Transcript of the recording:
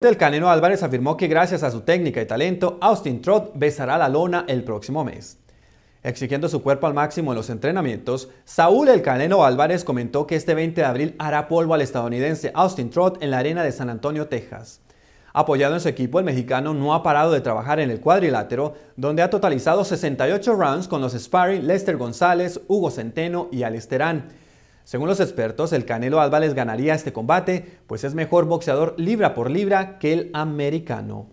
El Canelo Álvarez afirmó que gracias a su técnica y talento, Austin Trott besará la lona el próximo mes. Exigiendo su cuerpo al máximo en los entrenamientos, Saúl El Canelo Álvarez comentó que este 20 de abril hará polvo al estadounidense Austin Trott en la arena de San Antonio, Texas. Apoyado en su equipo, el mexicano no ha parado de trabajar en el cuadrilátero, donde ha totalizado 68 rounds con los sparring Lester González, Hugo Centeno y Alesterán según los expertos, el Canelo Álvarez ganaría este combate, pues es mejor boxeador libra por libra que el americano.